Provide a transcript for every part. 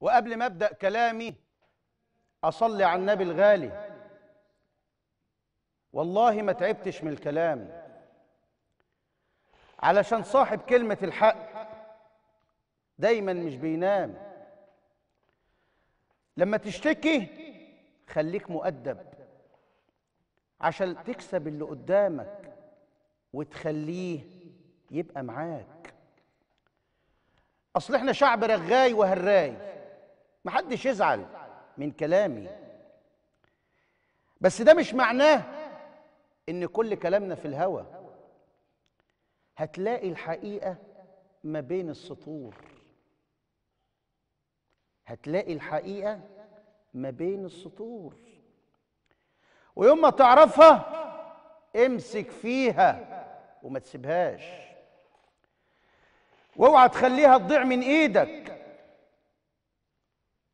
وقبل ما أبدأ كلامي أصلي على النبي الغالي والله ما تعبتش من الكلام علشان صاحب كلمة الحق دايما مش بينام لما تشتكي خليك مؤدب عشان تكسب اللي قدامك وتخليه يبقى معاك اصل احنا شعب رغاي وهراي محدش يزعل من كلامي بس ده مش معناه ان كل كلامنا في الهوى هتلاقي الحقيقه ما بين السطور هتلاقي الحقيقه ما بين السطور ويوم ما تعرفها امسك فيها وما تسيبهاش واوعى تخليها تضيع من ايدك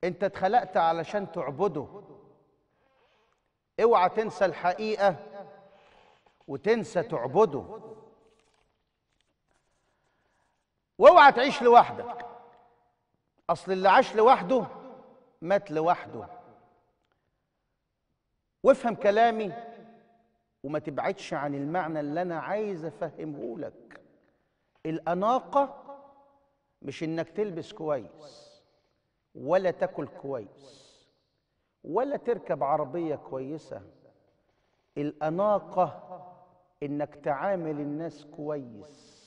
انت اتخلقت علشان تعبده اوعى تنسى الحقيقه وتنسى تعبده واوعى تعيش لوحدك اصل اللي عاش لوحده مات لوحده وافهم كلامي وما تبعدش عن المعنى اللي انا عايز افهمه لك الاناقه مش انك تلبس كويس ولا تاكل كويس ولا تركب عربية كويسة الأناقة إنك تعامل الناس كويس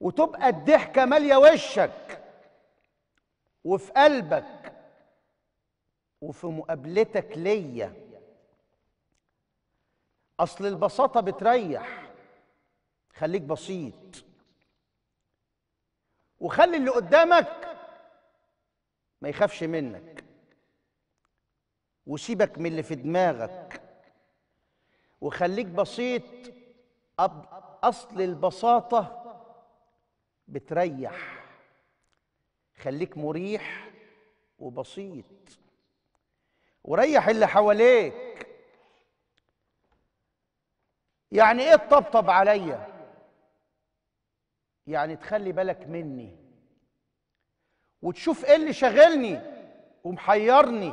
وتبقى الضحكة مالية وشك وفي قلبك وفي مقابلتك ليا أصل البساطة بتريح خليك بسيط وخلي اللي قدامك ما يخافش منك وسيبك من اللي في دماغك وخليك بسيط اصل البساطه بتريح خليك مريح وبسيط وريح اللي حواليك يعني ايه تطبطب عليا يعني تخلي بالك مني وتشوف ايه اللي شاغلني ومحيرني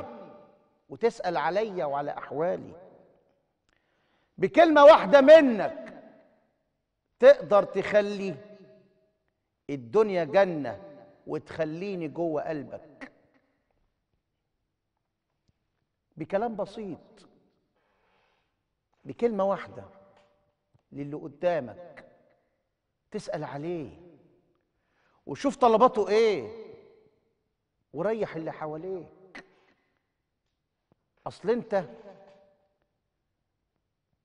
وتسال عليا وعلى احوالي بكلمه واحده منك تقدر تخلي الدنيا جنه وتخليني جوه قلبك بكلام بسيط بكلمه واحده للي قدامك تسال عليه وشوف طلباته ايه وريح اللي حواليك اصل انت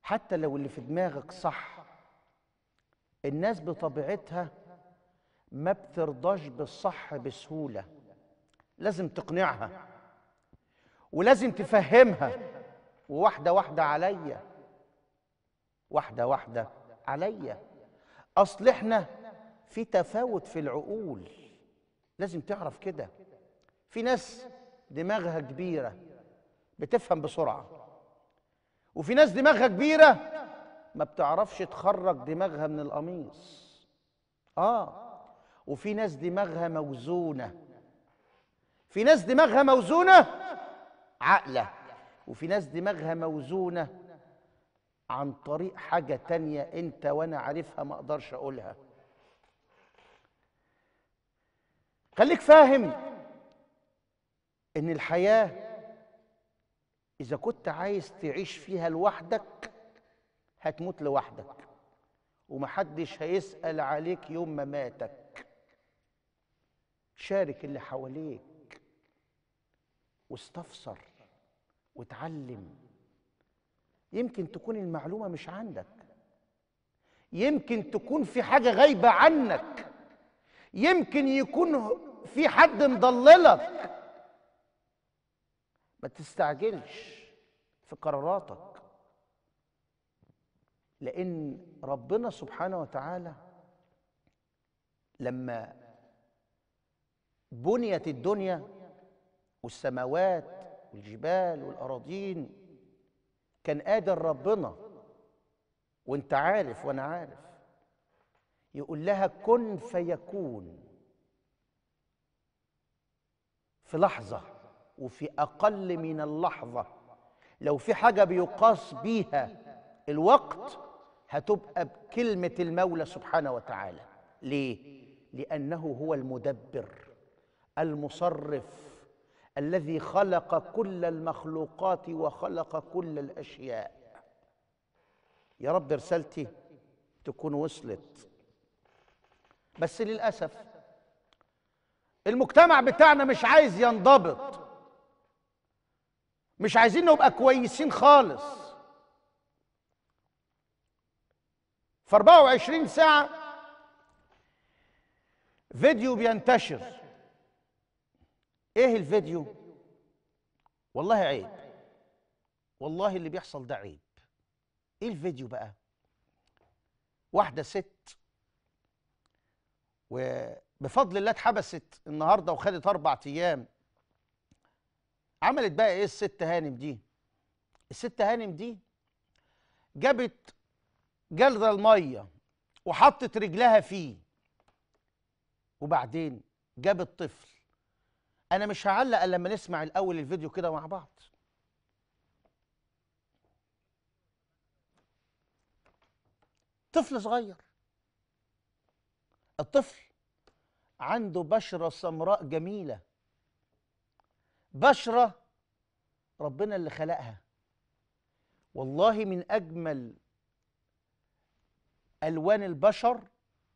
حتى لو اللي في دماغك صح الناس بطبيعتها ما بترضاش بالصح بسهوله لازم تقنعها ولازم تفهمها وواحده واحده عليا واحده واحده عليا اصل احنا في تفاوت في العقول لازم تعرف كده في ناس دماغها كبيرة بتفهم بسرعة وفي ناس دماغها كبيرة ما بتعرفش تخرج دماغها من القميص آه وفي ناس دماغها موزونة في ناس دماغها موزونة عقلة وفي ناس دماغها موزونة عن طريق حاجة تانية أنت وأنا عارفها ما أقدرش أقولها خليك فاهم ان الحياه اذا كنت عايز تعيش فيها لوحدك هتموت لوحدك ومحدش هيسال عليك يوم ما ماتك شارك اللي حواليك واستفسر وتعلم يمكن تكون المعلومه مش عندك يمكن تكون في حاجه غايبه عنك يمكن يكون في حد مضللك ما تستعجلش في قراراتك لأن ربنا سبحانه وتعالى لما بنيت الدنيا والسماوات والجبال والأراضين كان قادر ربنا وانت عارف وانا عارف يقول لها كن فيكون في لحظه وفي أقل من اللحظة لو في حاجة بيقاس بيها الوقت هتبقى بكلمة المولى سبحانه وتعالى ليه؟ لأنه هو المدبر المصرف الذي خلق كل المخلوقات وخلق كل الأشياء يا رب رسالتي تكون وصلت بس للأسف المجتمع بتاعنا مش عايز ينضبط مش عايزين نبقى كويسين خالص في 24 ساعة فيديو بينتشر ايه الفيديو والله عيب والله اللي بيحصل ده عيب ايه الفيديو بقى واحدة ست وبفضل الله اتحبست النهاردة وخدت أربع أيام عملت بقى ايه الست هانم دي الست هانم دي جابت جلد الميه وحطت رجلها فيه وبعدين جابت طفل انا مش هعلق الا لما نسمع الاول الفيديو كده مع بعض طفل صغير الطفل عنده بشرة سمراء جميلة بشرة ربنا اللي خلقها والله من أجمل ألوان البشر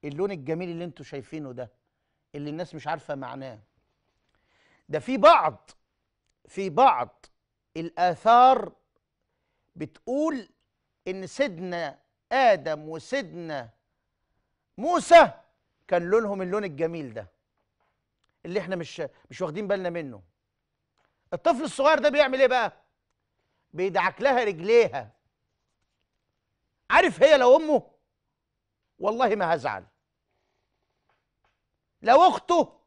اللون الجميل اللي انتوا شايفينه ده اللي الناس مش عارفة معناه ده في بعض في بعض الآثار بتقول إن سيدنا آدم وسيدنا موسى كان لونهم اللون الجميل ده اللي احنا مش مش واخدين بالنا منه الطفل الصغير ده بيعمل ايه بقى بيدعك لها رجليها عارف هي لو امه والله ما هزعل لو اخته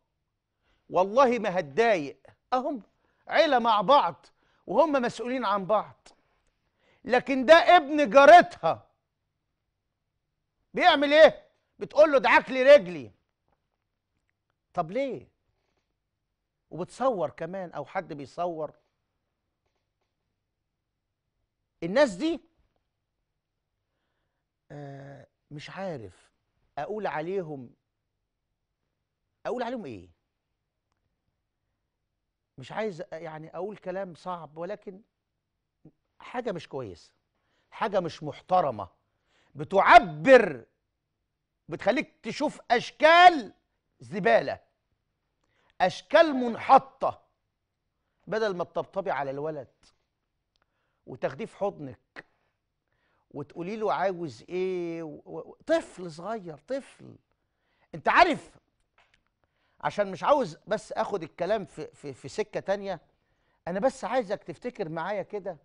والله ما هتضايق اهم عيله مع بعض وهم مسؤولين عن بعض لكن ده ابن جارتها بيعمل ايه بتقول له ادعك لي رجلي طب ليه وبتصور كمان او حد بيصور الناس دي آه مش عارف اقول عليهم اقول عليهم ايه مش عايز يعني اقول كلام صعب ولكن حاجه مش كويسه حاجه مش محترمه بتعبر بتخليك تشوف اشكال زباله أشكال منحطة بدل ما تطبطبي على الولد وتاخديه في حضنك وتقولي له عاوز ايه و... و... طفل صغير طفل انت عارف عشان مش عاوز بس اخد الكلام في في, في سكه تانية انا بس عايزك تفتكر معايا كده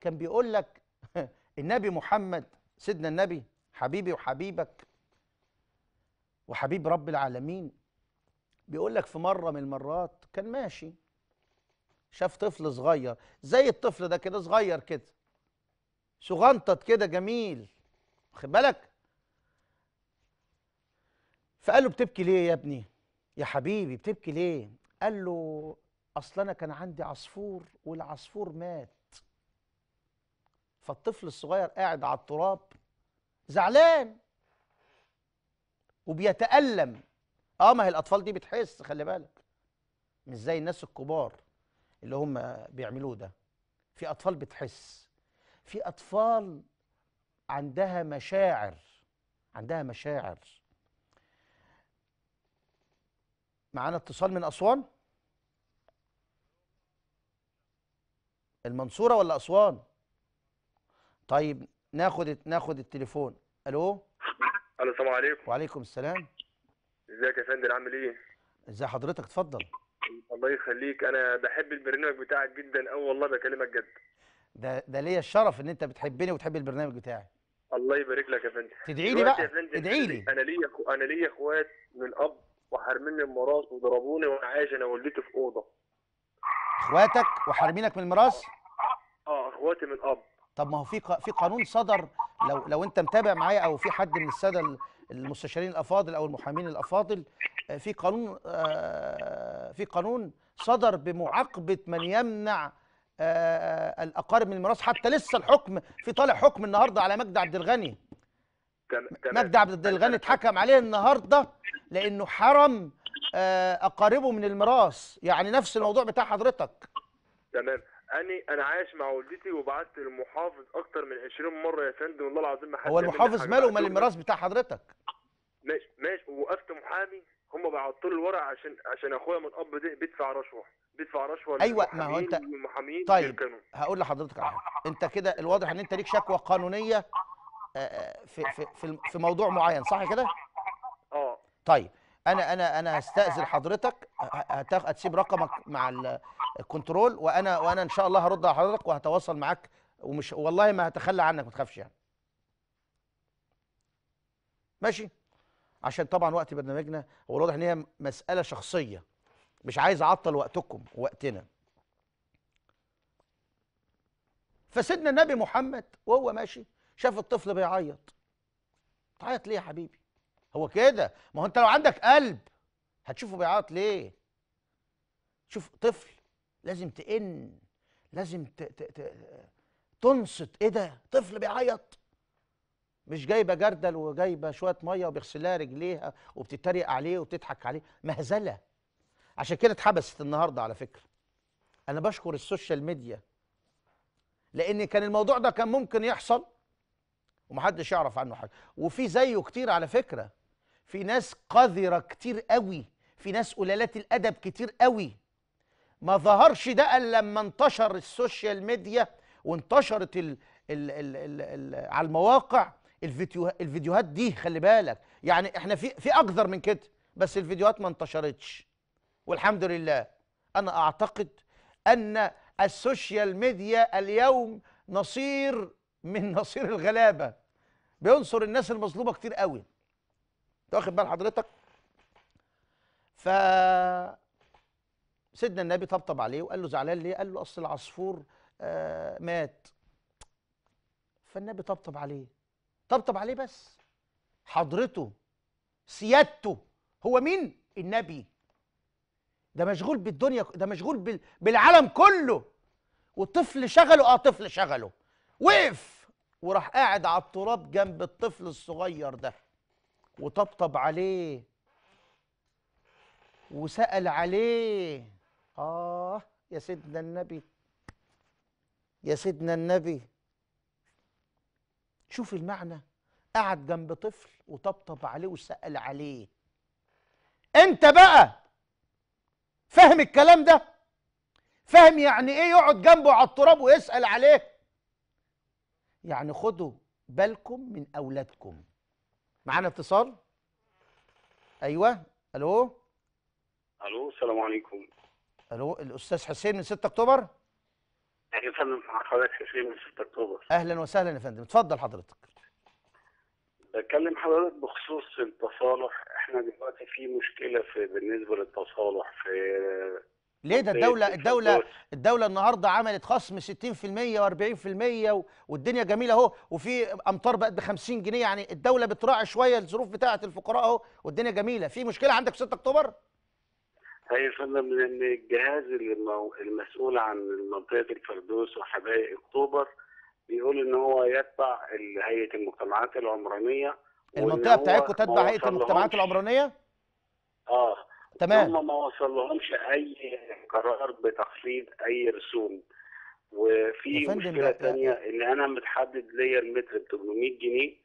كان بيقول لك النبي محمد سيدنا النبي حبيبي وحبيبك وحبيب رب العالمين بيقول لك في مره من المرات كان ماشي شاف طفل صغير زي الطفل ده كده صغير كده صغنطط كده جميل واخد بالك فقال له بتبكي ليه يا ابني يا حبيبي بتبكي ليه قال له اصل انا كان عندي عصفور والعصفور مات فالطفل الصغير قاعد على التراب زعلان وبيتألم اه ما هي الاطفال دي بتحس خلي بالك مش زي الناس الكبار اللي هم بيعملوه ده في اطفال بتحس في اطفال عندها مشاعر عندها مشاعر معانا اتصال من اسوان المنصوره ولا اسوان طيب ناخد ناخد التليفون الو الو السلام عليكم وعليكم السلام ازيك يا فندم عامل ايه؟ ازي حضرتك اتفضل الله يخليك انا بحب البرنامج بتاعك جدا او والله بكلمك جد ده ده ليا الشرف ان انت بتحبني وتحب البرنامج بتاعي الله يبارك لك يا فندم تدعي لي بقى ادعي لي انا ليا انا ليا اخوات من اب وحارميني المراس وضربوني وانا عايش انا والدتي في اوضه اخواتك وحارمينك من المراس؟ اه اخواتي من اب طب ما هو في في قانون صدر لو لو انت متابع معايا او في حد من الساده المستشارين الافاضل او المحامين الافاضل آه، في قانون آه، في قانون صدر بمعاقبه من يمنع آه، الاقارب من الميراث حتى لسه الحكم في طالع حكم النهارده على مجدي عبد الغني مجدي عبد الغني اتحكم عليه النهارده لانه حرم اقاربه من الميراث يعني نفس الموضوع بتاع حضرتك تمام اني انا عايش مع والدتي وبعت للمحافظ اكتر من 20 مره يا فندم والله العظيم ما حد هو المحافظ ماله ومال الميراث بتاع حضرتك ماشي ماشي ووقفت محامي هم بعتوا لي الورق عشان عشان اخويا من اب بيدفع رشوه بيدفع رشوه ايوه ما هو انت طيب للكانون. هقول لحضرتك على حاجه انت كده الواضح ان انت ليك شكوى قانونيه آه، آه، في في في موضوع معين صح كده؟ اه طيب انا انا انا هستاذن حضرتك هتسيب رقمك مع الكنترول وانا وانا ان شاء الله هرد على حضرتك وهتواصل معاك ومش والله ما هتخلى عنك ما تخافش يعني ماشي عشان طبعا وقت برنامجنا هو واضح ان هي مساله شخصيه مش عايز اعطل وقتكم ووقتنا فسيدنا النبي محمد وهو ماشي شاف الطفل بيعيط تعيط ليه يا حبيبي هو كده ما هو انت لو عندك قلب هتشوفه بيعيط ليه شوف طفل لازم تئن لازم ت... ت... ت... تنصت ايه ده طفل بيعيط مش جايبه جردل وجايبه شويه ميه وبيغسلها رجليها وبتتريق عليه وبتضحك عليه مهزله عشان كده اتحبست النهارده على فكره انا بشكر السوشيال ميديا لان كان الموضوع ده كان ممكن يحصل ومحدش يعرف عنه حاجه وفي زيه كتير على فكره في ناس قذرة كتير قوي في ناس قلالات الأدب كتير قوي ما ظهرش ده إلا لما انتشر السوشيال ميديا وانتشرت الـ الـ الـ الـ الـ على المواقع الفيديو الفيديوهات دي خلي بالك يعني احنا في في اكثر من كده بس الفيديوهات ما انتشرتش والحمد لله انا اعتقد ان السوشيال ميديا اليوم نصير من نصير الغلابه بينصر الناس المظلومه كتير قوي انت واخد بال حضرتك ف سيدنا النبي طبطب عليه وقال له زعلان ليه قال له اصل العصفور آه مات فالنبي طبطب عليه طبطب عليه بس حضرته سيادته هو مين النبي ده مشغول بالدنيا ده مشغول بال... بالعالم كله وطفل شغله اه طفل شغله وقف وراح قاعد على التراب جنب الطفل الصغير ده وطبطب عليه وسأل عليه آه يا سيدنا النبي يا سيدنا النبي شوف المعنى قعد جنب طفل وطبطب عليه وسأل عليه انت بقى فاهم الكلام ده فاهم يعني ايه يقعد جنبه على التراب ويسأل عليه يعني خدوا بالكم من أولادكم معانا اتصال ايوه الو الو السلام عليكم الو الاستاذ حسين من 6 اكتوبر اهلا فندم حضرتك حسين من 6 اكتوبر اهلا وسهلا يا فندم اتفضل حضرتك بتكلم حضرتك بخصوص التصالح احنا دلوقتي في مشكله في بالنسبه للتصالح في ليه ده الدولة الدولة الدولة النهاردة عملت خصم 60% و40% والدنيا جميلة اهو وفي أمطار بقت ب 50 جنيه يعني الدولة بتراعي شوية الظروف بتاعة الفقراء اهو والدنيا جميلة في مشكلة عندك في 6 أكتوبر؟ هي يا فندم لأن الجهاز اللي المسؤول عن منطقة الفردوس وحبايب أكتوبر بيقول إن هو يتبع هيئة المجتمعات العمرانية المنطقة بتاعتكم تتبع هيئة المجتمعات العمرانية؟ اه تمام هم ما وصلهمش اي قرار بتخفيض اي رسوم وفي مشكله ثانيه ان انا متحدد ليا المتر ب 800 جنيه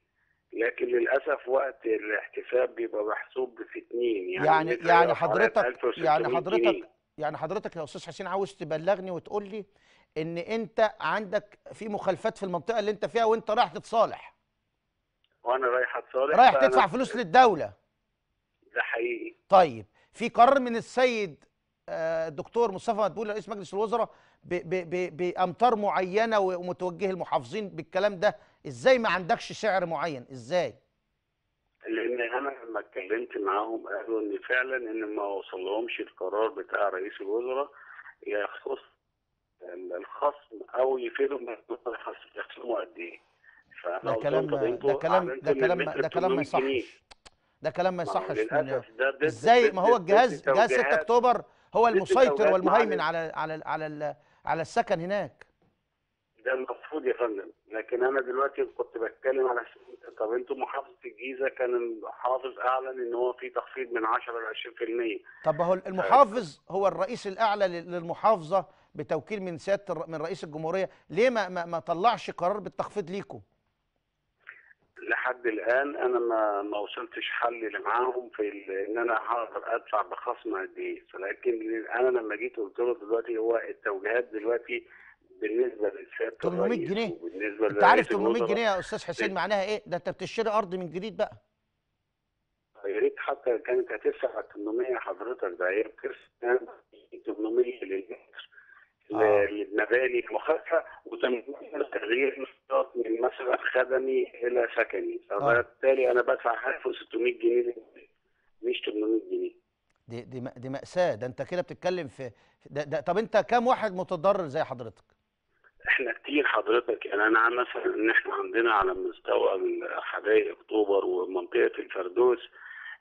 لكن للاسف وقت الاحتساب بيبقى محسوب ب 2 يعني يعني يعني حضرتك يعني حضرتك جنيه. يعني حضرتك يا استاذ حسين عاوز تبلغني وتقول لي ان انت عندك في مخالفات في المنطقه اللي انت فيها وانت رايح تتصالح وانا رايح اتصالح رايح تدفع فلوس للدوله ده حقيقي طيب في قرار من السيد آه، الدكتور مصطفى مدبول رئيس مجلس الوزراء بامتار معينه ومتوجه المحافظين بالكلام ده ازاي ما عندكش سعر معين ازاي لان انا لما اتكلمت معاهم قالوا ان فعلا ان ما وصلهمش القرار بتاع رئيس الوزراء يخص الخصم او يفيدهم يخصموا قد ايه ده كلام ده كلام ده كلام ده كلام ما يصحش ده كلام ما يصحش ازاي ما هو الجهاز جهاز 6 اكتوبر هو المسيطر والمهيمن على على على على السكن هناك ده المفروض يا فندم لكن انا دلوقتي كنت بتكلم على طب انتوا محافظه الجيزه كان الحافظ اعلن ان هو في تخفيض من 10 ل 20% طب هو المحافظ هو الرئيس الاعلى للمحافظه بتوكيل من سياده من رئيس الجمهوريه ليه ما ما, ما طلعش قرار بالتخفيض ليكم لحد الان انا ما ما وصلتش حل معاهم في ان انا هقدر ادفع بخصم قد ايه ولكن انا لما جيت قلت له دلوقتي هو التوجيهات دلوقتي بالنسبه للسياده 800 جنيه بالنسبه انت عارف 800 جنيه يا استاذ حسين إيه. معناها ايه؟ ده انت بتشتري ارض من جديد بقى يا ريت حتى كانت هتدفع 800 حضرتك ده هي 800 للمتر آه. للمباني المخففه وتمكين تغيير نشاط من مثلا خدمي الى سكني آه. فبالتالي انا بدفع 1600 جنيه مش 800 جنيه دي دي دي ماساه ده انت كده بتتكلم في ده, ده طب انت كام واحد متضرر زي حضرتك؟ احنا كتير حضرتك يعني انا مثلا ان احنا عندنا على مستوى حدائق اكتوبر ومنطقه الفردوس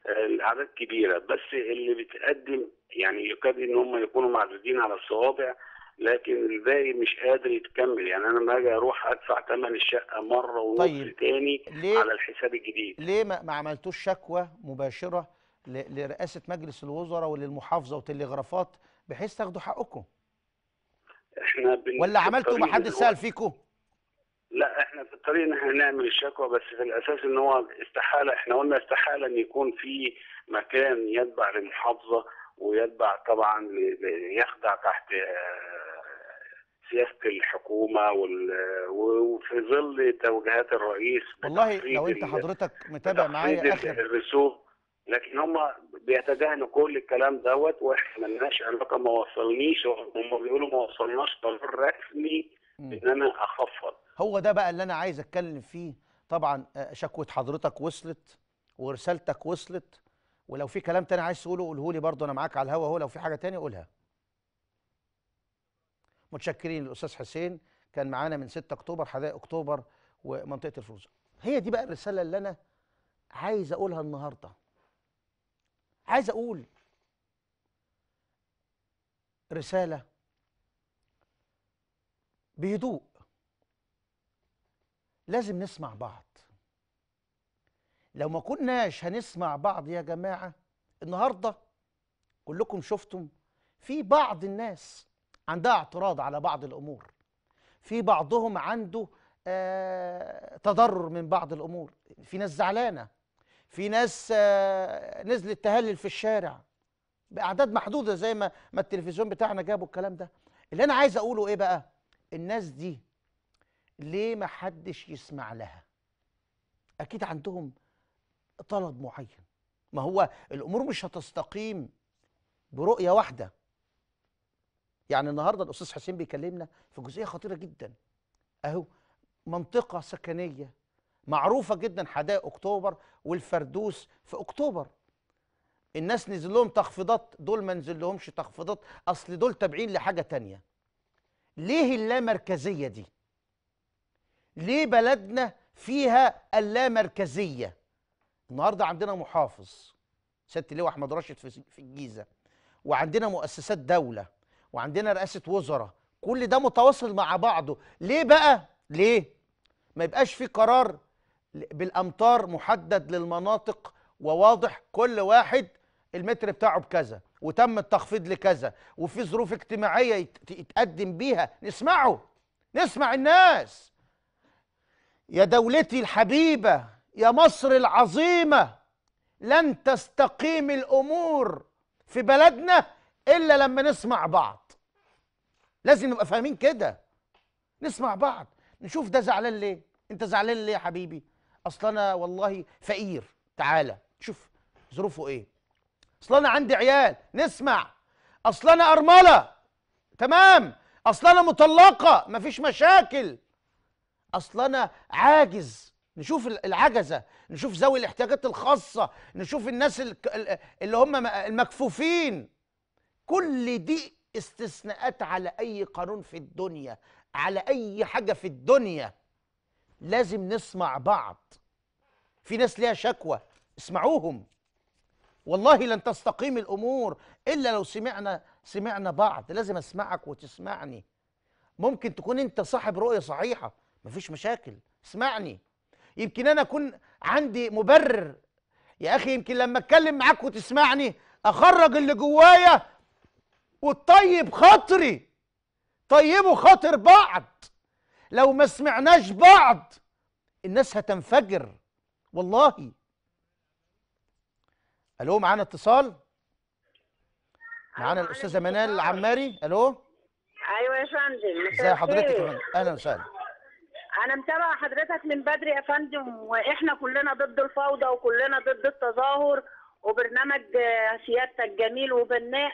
آه، الاعداد كبيره بس اللي بتقدم يعني يكاد ان هم يكونوا معدودين على الصوابع لكن الباقي مش قادر يتكمل يعني انا لما اجي اروح ادفع ثمن الشقه مره ونص طيب. تاني ليه؟ على الحساب الجديد ليه ما عملتوش شكوى مباشره لرئاسه مجلس الوزراء وللمحافظه وتلغرافات بحيث تاخدوا حقكم احنا ولا عملتوا ما حد سال فيكم لا احنا في الطريق ان احنا نعمل الشكوى بس في الاساس ان هو استحاله احنا قلنا استحاله ان يكون في مكان يتبع للمحافظه ويتبع طبعا يخضع تحت سياسه الحكومه وال... وفي ظل توجيهات الرئيس والله لو انت حضرتك متابع معايا اخر الرسوم لكن هم بيتجاهلوا كل الكلام دوت واحنا مالناش علاقه ما وصلنيش هم بيقولوا ما وصلناش قرار رسمي ان انا اخفض هو ده بقى اللي انا عايز اتكلم فيه طبعا آه، شكوى حضرتك وصلت ورسالتك وصلت ولو في كلام تاني عايز تقوله قوله لي برضه انا معاك على الهوا اهو لو في حاجه تاني قولها متشكرين للاستاذ حسين كان معانا من 6 اكتوبر حدائق اكتوبر ومنطقه الفروزه هي دي بقى الرساله اللي انا عايز اقولها النهارده عايز اقول رساله بهدوء لازم نسمع بعض لو ما كناش هنسمع بعض يا جماعه النهارده كلكم شفتم في بعض الناس عندها اعتراض على بعض الامور في بعضهم عنده آه تضرر من بعض الامور في ناس زعلانه في ناس آه نزلت تهلل في الشارع باعداد محدوده زي ما ما التلفزيون بتاعنا جابوا الكلام ده اللي انا عايز اقوله ايه بقى الناس دي ليه ما حدش يسمع لها اكيد عندهم طلب معين ما هو الامور مش هتستقيم برؤيه واحده يعني النهارده الاستاذ حسين بيكلمنا في جزئيه خطيره جدا اهو منطقه سكنيه معروفه جدا حدائق اكتوبر والفردوس في اكتوبر الناس نزل لهم تخفيضات دول ما نزل لهمش تخفيضات اصل دول تابعين لحاجه تانية ليه اللامركزيه دي ليه بلدنا فيها اللامركزيه النهارده عندنا محافظ سياده اللواء احمد راشد في الجيزه وعندنا مؤسسات دوله وعندنا رئاسه وزراء كل ده متواصل مع بعضه ليه بقى ليه ما يبقاش في قرار بالامتار محدد للمناطق وواضح كل واحد المتر بتاعه بكذا وتم التخفيض لكذا وفي ظروف اجتماعيه يتقدم بيها نسمعه نسمع الناس يا دولتي الحبيبه يا مصر العظيمه لن تستقيم الامور في بلدنا الا لما نسمع بعض لازم نبقى فاهمين كده نسمع بعض نشوف ده زعلان ليه انت زعلان ليه يا حبيبي اصل انا والله فقير تعالى شوف ظروفه ايه اصل انا عندي عيال نسمع اصل انا ارمله تمام اصل انا مطلقه مفيش مشاكل اصل انا عاجز نشوف العجزه نشوف ذوي الاحتياجات الخاصه نشوف الناس اللي هم المكفوفين كل دي استثناءات على اي قانون في الدنيا على اي حاجه في الدنيا لازم نسمع بعض في ناس ليها شكوى اسمعوهم والله لن تستقيم الامور الا لو سمعنا سمعنا بعض لازم اسمعك وتسمعني ممكن تكون انت صاحب رؤيه صحيحه مفيش مشاكل اسمعني يمكن انا اكون عندي مبرر يا اخي يمكن لما اتكلم معاك وتسمعني اخرج اللي جوايا والطيب خاطري طيبوا خاطر بعض لو ما سمعناش بعض الناس هتنفجر والله الو معانا اتصال معانا أيوة، الاستاذه منال العماري الو ايوه يا فندم ازي حضرتك يا اهلا وسهلا انا متابعه حضرتك من بدري يا فندم واحنا كلنا ضد الفوضى وكلنا ضد التظاهر وبرنامج سيادتك جميل وبناء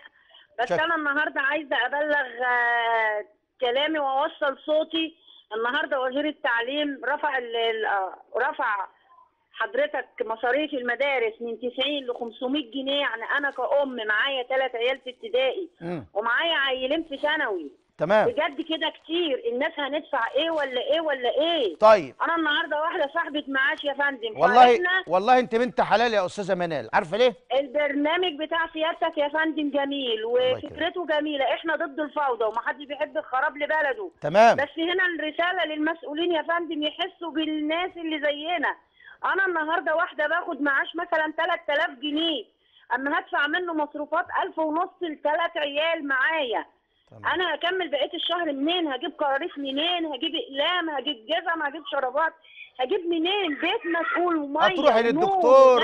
بس شك. انا النهارده عايزه ابلغ آه، كلامي واوصل صوتي النهارده وزير التعليم رفع آه، رفع حضرتك مصاريف المدارس من 90 ل 500 جنيه يعني انا كأم معايا ثلاث عيال في ابتدائي ومعايا عيلين في ثانوي تمام بجد كده كتير الناس هندفع ايه ولا ايه ولا ايه طيب انا النهارده واحده صاحبه معاش يا فندم والله والله انت بنت حلال يا استاذه منال عارفه ليه البرنامج بتاع سيادتك يا فندم جميل وفكرته جميله احنا ضد الفوضى ومحدش بيحب الخراب لبلده تمام بس هنا الرساله للمسؤولين يا فندم يحسوا بالناس اللي زينا انا النهارده واحده باخد معاش مثلا 3000 جنيه اما هدفع منه مصروفات 1000 ونص لثلاث عيال معايا تمام. انا هكمل بقيه الشهر منين هجيب كراريس منين هجيب اقلام هجيب جزم هجيب شرابات هجيب منين بيت مسؤول وميه هتروحي للدكتور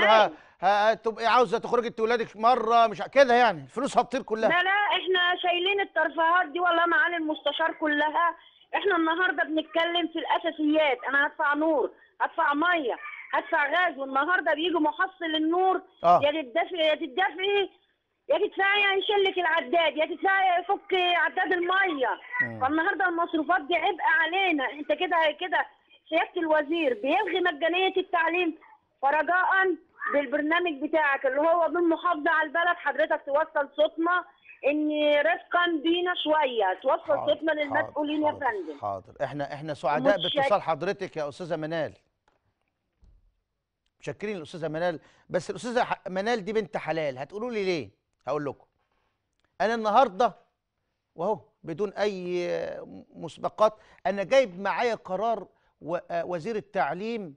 هتبقي عاوزه تخرجي تولادك مره مش كده يعني الفلوس هتطير كلها لا لا احنا شايلين الترفيهات دي والله معالي المستشار كلها احنا النهارده بنتكلم في الاساسيات انا هدفع نور هدفع ميه هدفع غاز والنهارده بيجي محصل النور آه. يا تدفعي يا تدفعي يا تدفعي يشلك يعني العداد يا تدفعي يفك عداد الميه آه. فالنهارده المصروفات دي عبء علينا انت كده كده سياده الوزير بيلغي مجانيه التعليم فرجاء بالبرنامج بتاعك اللي هو بالمحافظه على البلد حضرتك توصل صوتنا ان رفقا بينا شويه توصل صوتنا للمسؤولين يا فندم حاضر احنا احنا سعداء باتصال حضرتك يا استاذه منال متشكرين الاستاذه منال بس الاستاذه منال دي بنت حلال هتقولوا لي ليه هقول لكم انا النهارده واهو بدون اي مسبقات انا جايب معايا قرار آه، وزير التعليم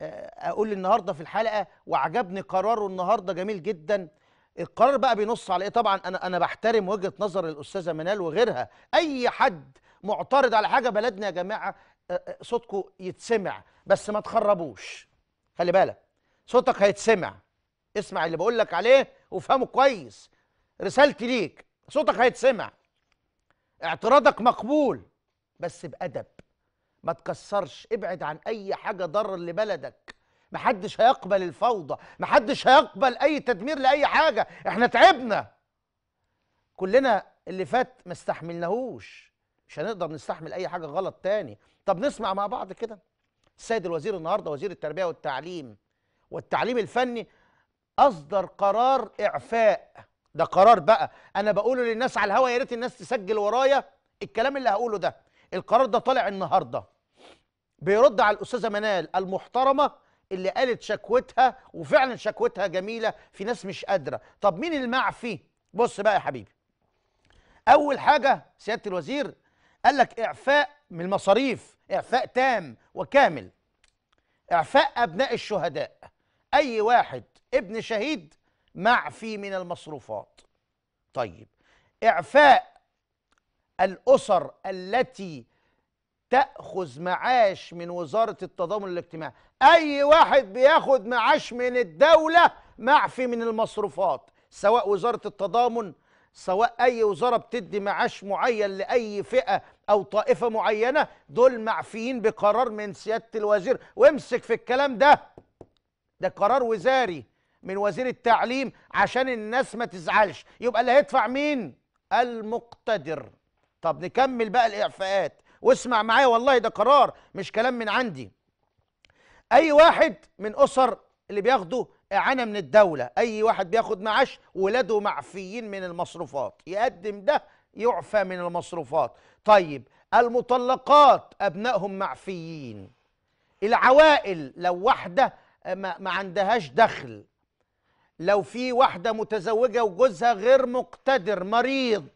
آه، اقول النهارده في الحلقه وعجبني قراره النهارده جميل جدا القرار بقى بينص على ايه طبعا انا انا بحترم وجهه نظر الاستاذه منال وغيرها اي حد معترض على حاجه بلدنا يا جماعه آه، صوتكم يتسمع بس ما تخربوش خلي بالك صوتك هيتسمع اسمع اللي بقول لك عليه وفهمه كويس رسالتي ليك صوتك هيتسمع اعتراضك مقبول بس بأدب ما تكسرش ابعد عن أي حاجة ضر لبلدك محدش هيقبل الفوضى محدش هيقبل أي تدمير لأي حاجة احنا تعبنا كلنا اللي فات ما استحملناهوش مش هنقدر نستحمل أي حاجة غلط تاني طب نسمع مع بعض كده السيد الوزير النهاردة وزير التربية والتعليم والتعليم الفني أصدر قرار إعفاء ده قرار بقى أنا بقوله للناس على الهوا يا ريت الناس تسجل ورايا الكلام اللي هقوله ده القرار ده طالع النهارده بيرد على الأستاذة منال المحترمة اللي قالت شكوتها وفعلا شكوتها جميلة في ناس مش قادرة طب مين المعفي بص بقى يا حبيبي أول حاجة سيادة الوزير قال لك إعفاء من المصاريف إعفاء تام وكامل إعفاء أبناء الشهداء أي واحد ابن شهيد معفي من المصروفات طيب إعفاء الأسر التي تأخذ معاش من وزارة التضامن الاجتماعي أي واحد بياخذ معاش من الدولة معفي من المصروفات سواء وزارة التضامن سواء أي وزارة بتدي معاش معين لأي فئة أو طائفة معينة دول معفيين بقرار من سيادة الوزير وامسك في الكلام ده ده قرار وزاري من وزير التعليم عشان الناس ما تزعلش يبقى اللي هيدفع مين المقتدر طب نكمل بقى الاعفاءات واسمع معايا والله ده قرار مش كلام من عندي اي واحد من اسر اللي بياخدوا اعانه من الدوله اي واحد بياخد معاش ولاده معفيين من المصروفات يقدم ده يعفى من المصروفات طيب المطلقات ابنائهم معفيين العوائل لو واحده ما, ما عندهاش دخل لو في واحدة متزوجة وجوزها غير مقتدر مريض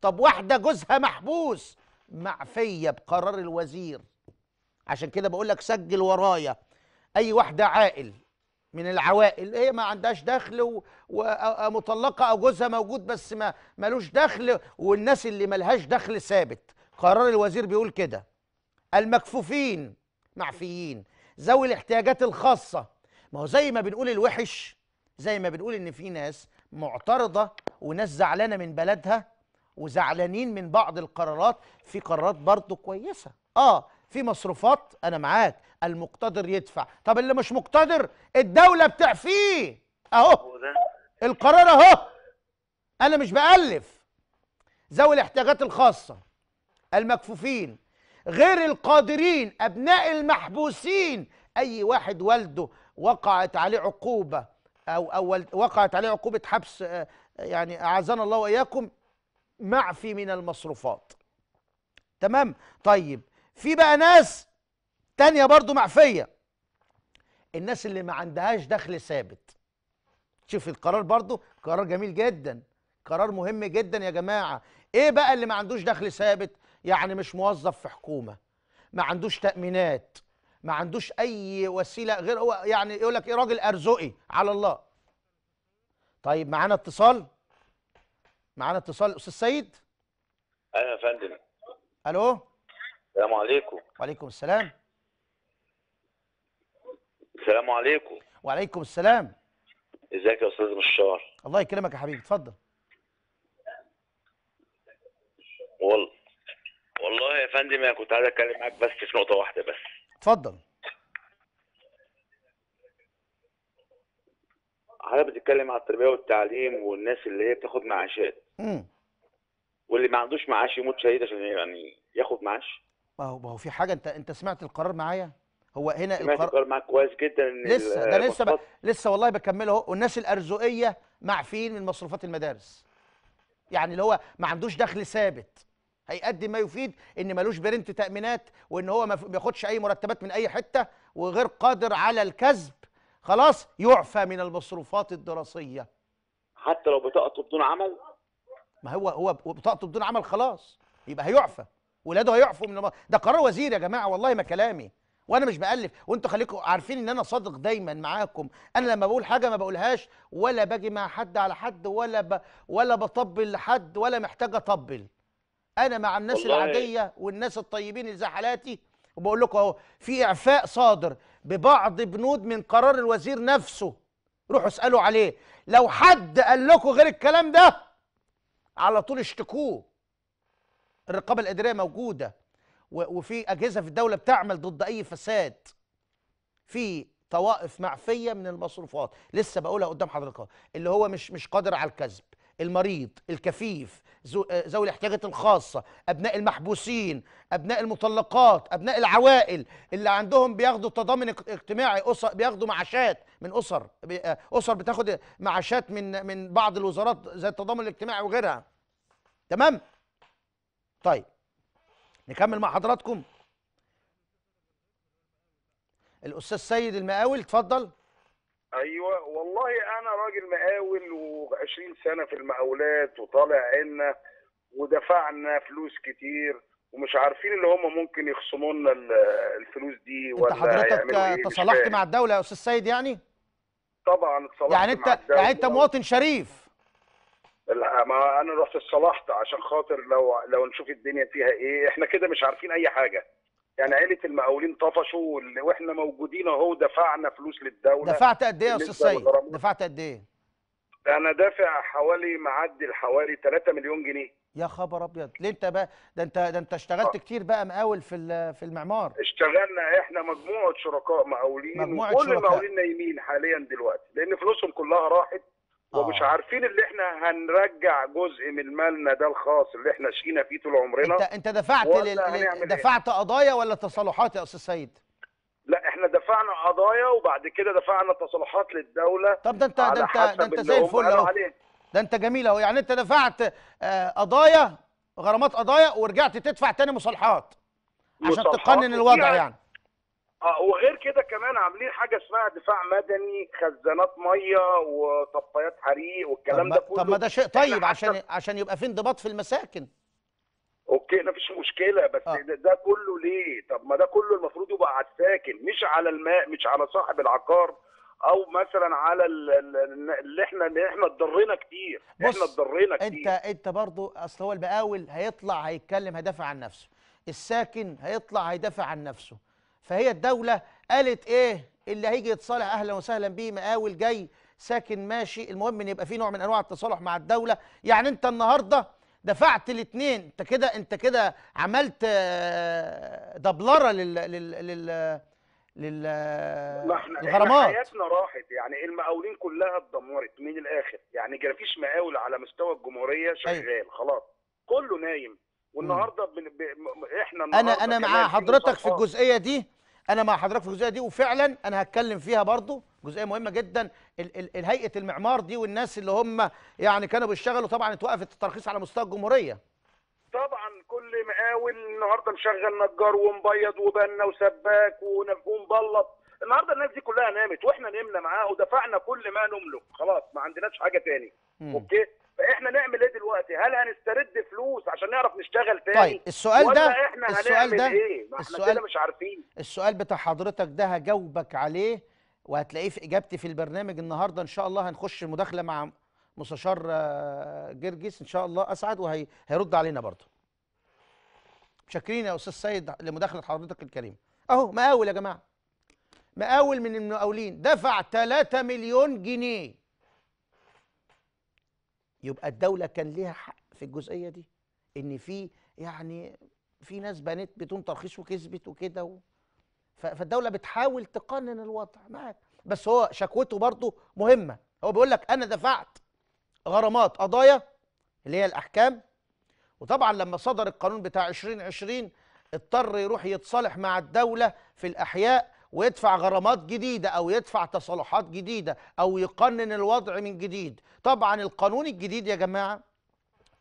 طب واحدة جوزها محبوس معفية بقرار الوزير عشان كده بقول لك سجل ورايا أي واحدة عائل من العوائل هي ما عندهاش دخل ومطلقة أو جوزها موجود بس ما ملوش دخل والناس اللي ملهاش دخل ثابت قرار الوزير بيقول كده المكفوفين معفيين ذوي الاحتياجات الخاصة ما هو زي ما بنقول الوحش زي ما بنقول ان في ناس معترضه وناس زعلانه من بلدها وزعلانين من بعض القرارات في قرارات برضه كويسه اه في مصروفات انا معاك المقتدر يدفع طب اللي مش مقتدر الدوله بتعفيه اهو القرار اهو انا مش بالف ذوي الاحتياجات الخاصه المكفوفين غير القادرين ابناء المحبوسين اي واحد والده وقعت عليه عقوبه أو, أو وقعت عليه عقوبة حبس آه، يعني أعزنا الله وإياكم معفي من المصروفات تمام طيب في بقى ناس تانية برضو معفية الناس اللي ما عندهاش دخل ثابت شوف القرار برضو قرار جميل جدا قرار مهم جدا يا جماعة ايه بقى اللي ما عندوش دخل ثابت يعني مش موظف في حكومة ما عندوش تأمينات ما عندوش اي وسيله غير هو يعني يقول لك ايه راجل ارزقي على الله طيب معانا اتصال معانا اتصال استاذ سيد ايوه يا فندم الو السلام عليكم وعليكم السلام السلام عليكم وعليكم السلام ازيك يا استاذ مشار الله يكرمك يا حبيبي اتفضل والله والله يا فندم انا كنت عايز اتكلم معاك بس في نقطه واحده بس اتفضل حضرتك بتتكلم على التربيه والتعليم والناس اللي هي بتاخد معاشات امم واللي ما عندوش معاش يموت شهيد عشان يعني ياخد معاش ما هو ما هو في حاجه انت انت سمعت القرار معايا هو هنا سمعت القرار, القرار معاك كويس جدا ان لسه ده لسه ب... لسه والله بكمله اهو والناس الارزقيه معفيين من مصروفات المدارس يعني اللي هو ما عندوش دخل ثابت هيقدم ما يفيد ان ملوش برنت تامينات وان هو ما بياخدش اي مرتبات من اي حته وغير قادر على الكسب خلاص يعفى من المصروفات الدراسيه حتى لو بطاقته بدون عمل ما هو هو بطاقته بدون عمل خلاص يبقى هيعفى ولاده هيعفوا من المصر. ده قرار وزير يا جماعه والله ما كلامي وانا مش بالف وانتوا خليكم عارفين ان انا صادق دايما معاكم انا لما بقول حاجه ما بقولهاش ولا باجي مع حد على حد ولا ب... ولا بطبل لحد ولا محتاج اطبل انا مع الناس العاديه والناس الطيبين اللي زي حالاتي وبقول لكم اهو في اعفاء صادر ببعض بنود من قرار الوزير نفسه روحوا اسالوا عليه لو حد قال لكم غير الكلام ده على طول اشتكوه الرقابه الاداريه موجوده وفي اجهزه في الدوله بتعمل ضد اي فساد في طوائف معفيه من المصروفات لسه بقولها قدام حضرتك اللي هو مش مش قادر على الكذب المريض الكفيف آه، ذوي الاحتياجات الخاصة أبناء المحبوسين أبناء المطلقات أبناء العوائل اللي عندهم بياخدوا تضامن اجتماعي أسر بياخدوا معاشات من أسر آه، أسر بتاخد معاشات من من بعض الوزارات زي التضامن الاجتماعي وغيرها تمام طيب نكمل مع حضراتكم الأستاذ سيد المقاول اتفضل ايوه والله انا راجل مقاول 20 سنه في المقاولات وطالع عنا ودفعنا فلوس كتير ومش عارفين اللي هم ممكن يخصموا لنا الفلوس دي ولا انت حضرتك إيه؟ تصالحت مع الدوله يا استاذ سيد يعني طبعا اتصالحت يعني انت مع الدولة. يعني انت مواطن شريف لا ما انا رحت اتصالحت عشان خاطر لو لو نشوف الدنيا فيها ايه احنا كده مش عارفين اي حاجه يعني عيله المقاولين طفشوا واحنا موجودين اهو دفعنا فلوس للدوله دفعت قد ايه يا استاذ سيد دفعت قد ايه انا دافع حوالي معدي حوالي 3 مليون جنيه يا خبر ابيض ليه انت بقى ده انت ده انت اشتغلت آه. كتير بقى مقاول في في المعمار اشتغلنا احنا مجموعه شركاء مقاولين مجموعة وكل شركاء. المقاولين نايمين حاليا دلوقتي لان فلوسهم كلها راحت آه. ومش عارفين اللي احنا هنرجع جزء من مالنا ده الخاص اللي احنا شقينا فيه طول عمرنا انت انت دفعت لل... إيه؟ دفعت قضايا ولا تصالحات يا استاذ سيد لا احنا دفعنا قضايا وبعد كده دفعنا تصالحات للدوله طب ده انت ده انت ده انت زي الفل اهو ده انت جميل اهو يعني انت دفعت آه، قضايا غرامات قضايا ورجعت تدفع تاني مصالحات عشان تقنن الوضع يعني اه وغير كده كمان عاملين حاجه اسمها دفاع مدني خزانات ميه وطفايات حريق والكلام ده كله طب ما ده شيء طيب عشان عشان يبقى في انضباط في المساكن اوكي ما فيش مشكله بس آه. ده كله ليه طب ما ده كله المفروض يبقى على الساكن مش على الماء مش على صاحب العقار او مثلا على اللي احنا اللي احنا اتضرينا كتير بص احنا اتضرينا كتير انت انت برضه اصل هو المقاول هيطلع هيتكلم هيدافع عن نفسه الساكن هيطلع هيدافع عن نفسه فهي الدوله قالت ايه اللي هيجي يتصالح اهلا وسهلا بيه مقاول جاي ساكن ماشي المهم ان يبقى في نوع من انواع التصالح مع الدوله يعني انت النهارده دفعت الاثنين انت كده انت كده عملت آه، دبلره لل لل لل لل الغرامات حياتنا راحت يعني المقاولين كلها اتدمرت من الاخر يعني فيش مقاول على مستوى الجمهوريه أيوه. شغال خلاص كله نايم والنهارده بن... ب... احنا النهاردة انا انا مع حضرتك في الجزئيه دي انا مع حضرتك في الجزئيه دي وفعلا انا هتكلم فيها برضو جزئيه مهمه جدا هيئه المعمار دي والناس اللي هم يعني كانوا بيشتغلوا طبعا اتوقفت الترخيص على مستوى الجمهوريه طبعا كل مقاول النهارده مشغل نجار ومبيض وبنا وسباك بلط النهارده الناس دي كلها نامت واحنا نمنا معاها ودفعنا كل ما نملك خلاص ما عندناش حاجه تاني مم. اوكي فاحنا نعمل ايه دلوقتي هل هنسترد فلوس عشان نعرف نشتغل تاني طيب السؤال ده السؤال ده إيه؟ ما السؤال ده مش عارفين السؤال بتاع حضرتك ده هجاوبك عليه وهتلاقيه في اجابتي في البرنامج النهارده ان شاء الله هنخش مداخله مع مستشار آه، جرجس ان شاء الله اسعد وهيرد علينا برضه متشكرين يا استاذ سيد لمداخله حضرتك الكريم اهو مقاول يا جماعه مقاول من المقاولين دفع 3 مليون جنيه يبقى الدوله كان ليها حق في الجزئيه دي ان في يعني في ناس بنت بتون ترخيص وكسبت وكده و... فالدوله بتحاول تقنن الوضع معاك بس هو شكوته برضه مهمه هو بيقول لك انا دفعت غرامات قضايا اللي هي الاحكام وطبعا لما صدر القانون بتاع 2020 اضطر يروح يتصالح مع الدوله في الاحياء ويدفع غرامات جديدة أو يدفع تصالحات جديدة أو يقنن الوضع من جديد طبعا القانون الجديد يا جماعة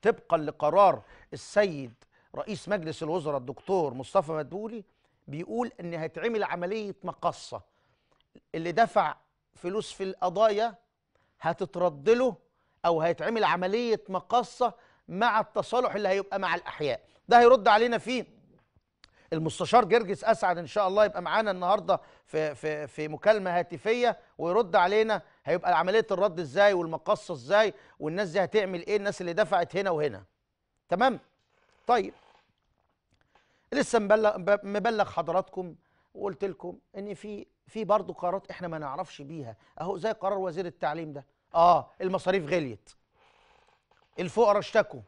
طبقا لقرار السيد رئيس مجلس الوزراء الدكتور مصطفى مدبولي بيقول ان هيتعمل عمليه مقصه اللي دفع فلوس في القضايا هتترد له او هيتعمل عمليه مقصه مع التصالح اللي هيبقى مع الاحياء ده هيرد علينا فيه المستشار جرجس اسعد ان شاء الله يبقى معانا النهارده في في في مكالمه هاتفيه ويرد علينا هيبقى عمليه الرد ازاي والمقصه ازاي والناس دي هتعمل ايه الناس اللي دفعت هنا وهنا تمام طيب لسه مبلغ مبلغ حضراتكم وقلت لكم ان في في برضه قرارات احنا ما نعرفش بيها اهو زي قرار وزير التعليم ده اه المصاريف غليت الفقراء اشتكوا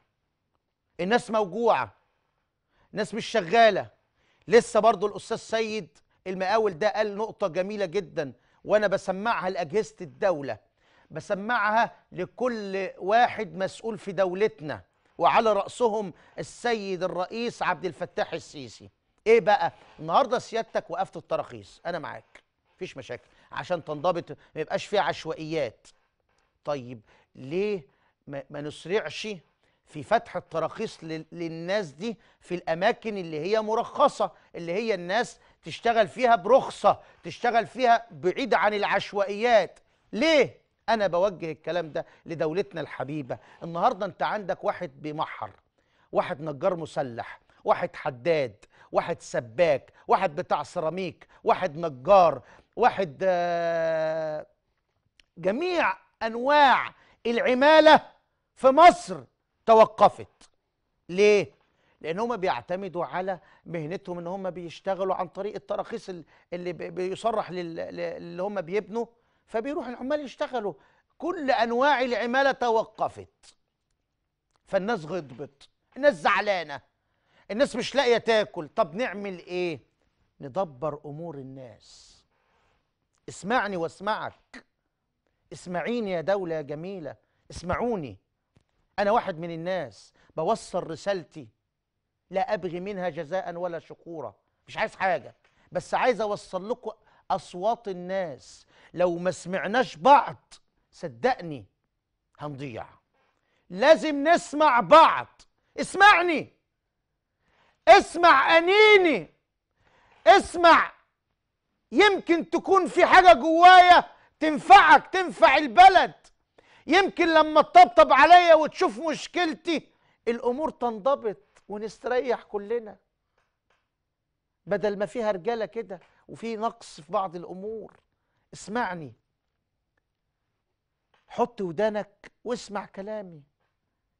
الناس موجوعه الناس مش شغاله لسه برضه الاستاذ سيد المقاول ده قال نقطه جميله جدا وانا بسمعها لاجهزه الدوله بسمعها لكل واحد مسؤول في دولتنا وعلى رأسهم السيد الرئيس عبد الفتاح السيسي ايه بقى النهارده سيادتك وقفت التراخيص انا معاك مفيش مشاكل عشان تنضبط ما يبقاش فيه عشوائيات طيب ليه ما نسرعش في فتح التراخيص للناس دي في الاماكن اللي هي مرخصه اللي هي الناس تشتغل فيها برخصه تشتغل فيها بعيد عن العشوائيات ليه انا بوجه الكلام ده لدولتنا الحبيبه النهارده انت عندك واحد بيمحر واحد نجار مسلح واحد حداد واحد سباك واحد بتاع سيراميك واحد نجار واحد آه، جميع انواع العماله في مصر توقفت ليه لان هم بيعتمدوا على مهنتهم ان هم بيشتغلوا عن طريق التراخيص اللي بيصرح اللي هم بيبنوا فبيروح العمال يشتغلوا كل انواع العماله توقفت فالناس غضبت الناس زعلانه الناس مش لاقيه تاكل طب نعمل ايه ندبر امور الناس اسمعني واسمعك اسمعيني يا دوله يا جميله اسمعوني انا واحد من الناس بوصل رسالتي لا ابغي منها جزاء ولا شكورا مش عايز حاجه بس عايز اوصل لكم اصوات الناس لو ما سمعناش بعض صدقني هنضيع لازم نسمع بعض اسمعني اسمع انيني اسمع يمكن تكون في حاجه جوايا تنفعك تنفع البلد يمكن لما تطبطب عليا وتشوف مشكلتي الامور تنضبط ونستريح كلنا بدل ما فيها رجاله كده وفي نقص في بعض الأمور اسمعني حط ودانك واسمع كلامي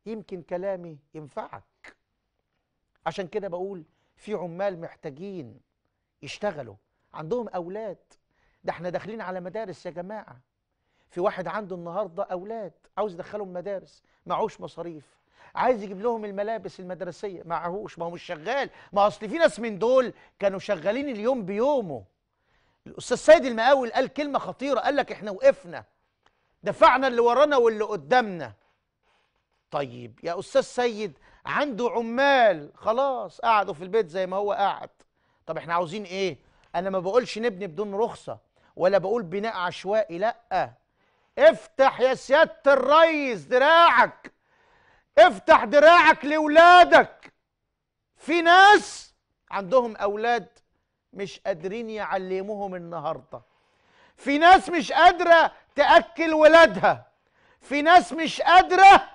يمكن كلامي ينفعك عشان كده بقول في عمال محتاجين يشتغلوا عندهم أولاد ده احنا داخلين على مدارس يا جماعة في واحد عنده النهاردة أولاد عاوز يدخلهم مدارس معهوش مصاريف عايز يجيب لهم الملابس المدرسيه معهوش ما هو مش شغال ما اصل في ناس من دول كانوا شغالين اليوم بيومه الاستاذ سيد المقاول قال كلمه خطيره قال لك احنا وقفنا دفعنا اللي ورانا واللي قدامنا طيب يا استاذ سيد عنده عمال خلاص قعدوا في البيت زي ما هو قاعد طب احنا عاوزين ايه انا ما بقولش نبني بدون رخصه ولا بقول بناء عشوائي لا افتح يا سياده الريس دراعك افتح دراعك لاولادك في ناس عندهم اولاد مش قادرين يعلموهم النهارده في ناس مش قادره تاكل ولادها في ناس مش قادره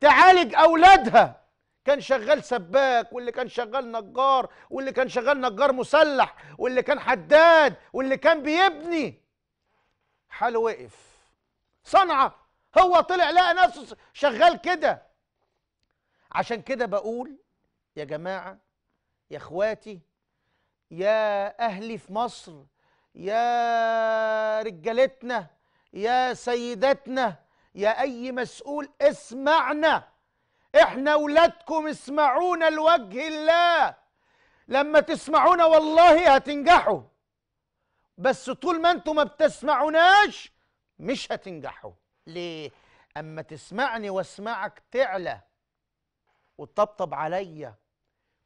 تعالج اولادها كان شغال سباك واللي كان شغال نجار واللي كان شغال نجار مسلح واللي كان حداد واللي كان بيبني حاله وقف صنعه هو طلع لقى نفسه شغال كده عشان كده بقول يا جماعة يا اخواتي يا اهلي في مصر يا رجالتنا يا سيداتنا يا اي مسؤول اسمعنا احنا ولادكم اسمعونا لوجه الله لما تسمعونا والله هتنجحوا بس طول ما انتم ما بتسمعوناش مش هتنجحوا ليه اما تسمعني واسمعك تعلى وتطبطب عليا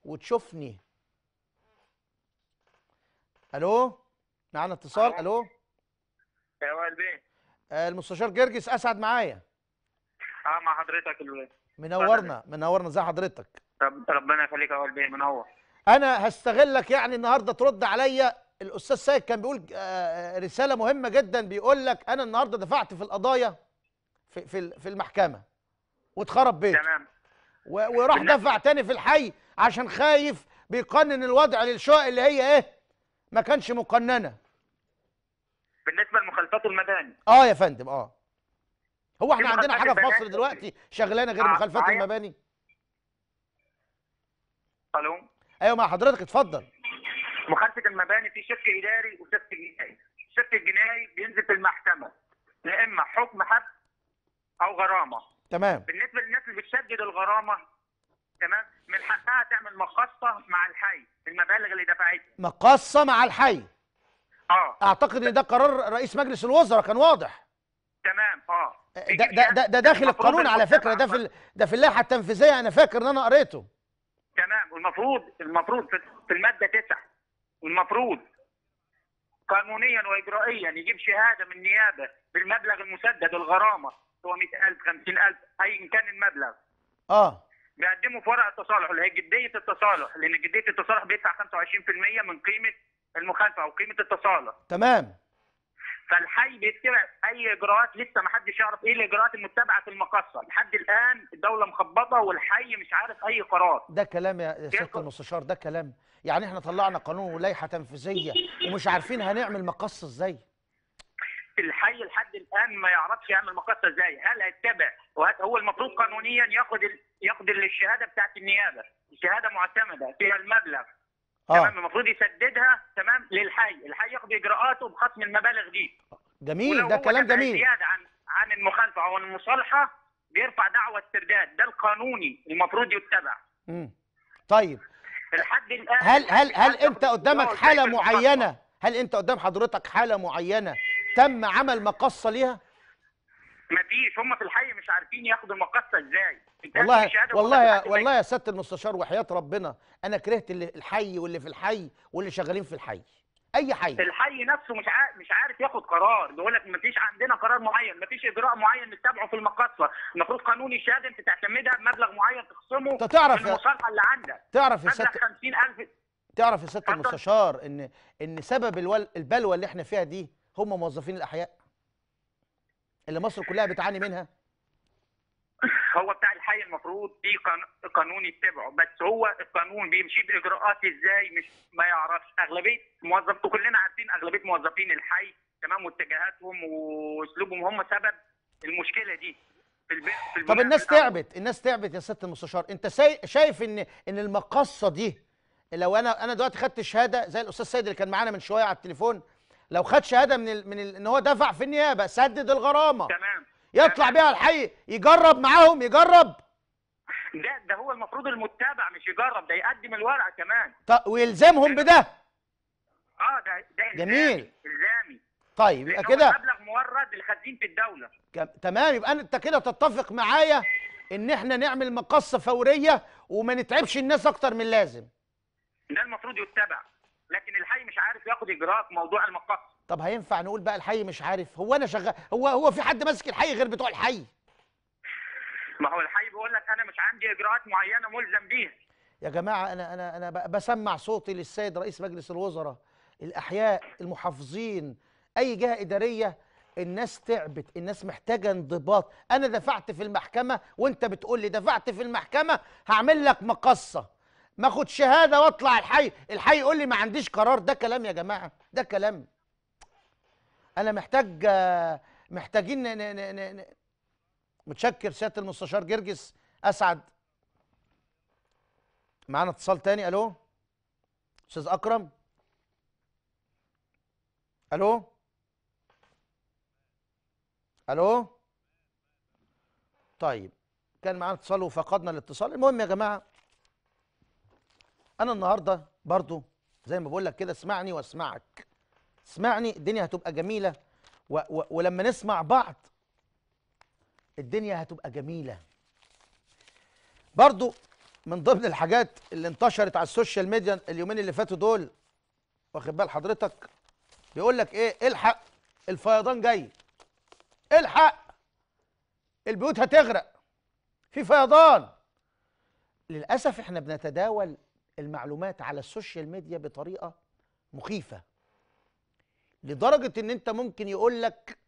وتشوفني الو معانا اتصال الو يا والدي آه، المستشار جرجس اسعد معايا اه مع حضرتك منورنا منورنا ازي حضرتك ربنا يخليك يا والدي منور انا هستغلك يعني النهارده ترد عليا الاستاذ سيد كان بيقول آه، آه، رساله مهمه جدا بيقول لك انا النهارده دفعت في القضايا في في في المحكمه واتخرب بيتي تمام وراح دفع تاني في الحي عشان خايف بيقنن الوضع للشقق اللي هي ايه ما كانش مقننه بالنسبه لمخالفات المباني اه يا فندم اه هو احنا عندنا حاجه في مصر دلوقتي شغلانه غير مخالفات المباني الو ايوه مع حضرتك اتفضل مخالفه المباني في شك اداري وشك جنائي الشك الجنائي بينزل في المحكمه يا اما حكم حبس او غرامه تمام بالنسبه للناس اللي بتسجل الغرامه تمام من حقها تعمل مقاصه مع الحي المبالغ اللي دفعتها مقاصه مع الحي اه اعتقد ان ده قرار رئيس مجلس الوزراء كان واضح تمام اه, آه، ده ده ده, ده داخل القانون على فكره ده في ده في اللائحه التنفيذيه انا فاكر ان انا قريته تمام والمفروض المفروض في الماده 9 والمفروض قانونيا واجرائيا يجيب شهاده من نيابه بالمبلغ المسدد الغرامه 100000 50000 ايا كان المبلغ اه بيقدموا في ورقه التصالح اللي هي جديه التصالح لان جديه التصالح بيدفع 25% من قيمه المخالفه او قيمه التصالح تمام فالحي بيتبع اي اجراءات لسه ما حدش يعرف ايه الاجراءات المتبعه في المقصه لحد الان الدوله مخبطه والحي مش عارف اي قرار ده كلام يا سياده المستشار ده كلام يعني احنا طلعنا قانون ولائحه تنفيذيه ومش عارفين هنعمل مقص ازاي الحي لحد الان ما يعرفش يعمل مقاصه ازاي هل هيتبع هو المفروض قانونيا ياخد ال... ياخد الشهاده بتاعت النيابه شهاده معتمده فيها المبلغ آه. تمام المفروض يسددها تمام للحي الحي ياخد اجراءاته بخصم المبالغ دي جميل ده كلام جميل زياده عن عن المخالفه او المصالحه بيرفع دعوه استرداد ده القانوني المفروض يتبع امم طيب لحد الان هل هل هل انت قدامك حاله معينه هل انت قدام حضرتك حاله معينه تم عمل مقصه ليها مفيش هم في الحي مش عارفين ياخدوا المقصه ازاي والله والله يا والله يا سياده المستشار وحياه ربنا انا كرهت اللي الحي واللي في الحي واللي شغالين في الحي اي حي الحي نفسه مش عارف مش عارف ياخد قرار بيقول لك مفيش عندنا قرار معين مفيش اجراء معين نتبعه في المقاصه المفروض قانون الشهاده انت تعتمدها بمبلغ معين تخصمه انت تعرف من المصالحه اللي عندك تعرف يا سياده 50000 تعرف يا سياده المستشار ان ان سبب البلوه اللي احنا فيها دي هم موظفين الاحياء اللي مصر كلها بتعاني منها هو بتاع الحي المفروض في قانون يتبعه بس هو القانون بيمشي باجراءات ازاي مش ما يعرفش اغلبيه موظف كلنا عارفين اغلبيه موظفين الحي تمام واتجاهاتهم واسلوبهم هم سبب المشكله دي في البيت في طب الناس تعبت الناس تعبت يا سياده المستشار انت شايف ان ان المقصه دي لو انا انا دلوقتي خدت شهاده زي الاستاذ سيد اللي كان معانا من شويه على التليفون لو خد شهاده من ال... من ال... ان هو دفع في النيابه سدد الغرامه تمام يطلع بيها الحي يجرب معاهم يجرب ده ده هو المفروض المتبع مش يجرب ده يقدم الورقه كمان طب ويلزمهم بده اه ده ده جميل الزامي طيب يبقى كده مبلغ مورد في الدوله كم... تمام يبقى انت كده تتفق معايا ان احنا نعمل مقصه فوريه وما نتعبش الناس اكتر من اللازم ده المفروض يتبع لكن الحي مش عارف ياخد اجراء في موضوع المقص طب هينفع نقول بقى الحي مش عارف هو انا شغال هو هو في حد ماسك الحي غير بتوع الحي ما هو الحي بيقول لك انا مش عندي اجراءات معينه ملزم بيها يا جماعه انا انا انا بسمع صوتي للسيد رئيس مجلس الوزراء الاحياء المحافظين اي جهه اداريه الناس تعبت الناس محتاجه انضباط انا دفعت في المحكمه وانت بتقول لي دفعت في المحكمه هعمل لك مقصه ما اخد شهاده واطلع الحي الحي يقول لي ما عنديش قرار ده كلام يا جماعه ده كلام انا محتاج محتاجين ن... ن... ن... متشكر سياده المستشار جرجس اسعد معانا اتصال تاني الو استاذ اكرم الو الو طيب كان معانا اتصال وفقدنا الاتصال المهم يا جماعه انا النهارده برضو زي ما بقول لك كده اسمعني واسمعك اسمعني الدنيا هتبقى جميله و و ولما نسمع بعض الدنيا هتبقى جميله برضو من ضمن الحاجات اللي انتشرت على السوشيال ميديا اليومين اللي فاتوا دول واخد بال حضرتك بيقول لك ايه الحق الفيضان جاي الحق البيوت هتغرق في فيضان للاسف احنا بنتداول المعلومات على السوشيال ميديا بطريقه مخيفه لدرجه ان انت ممكن يقول لك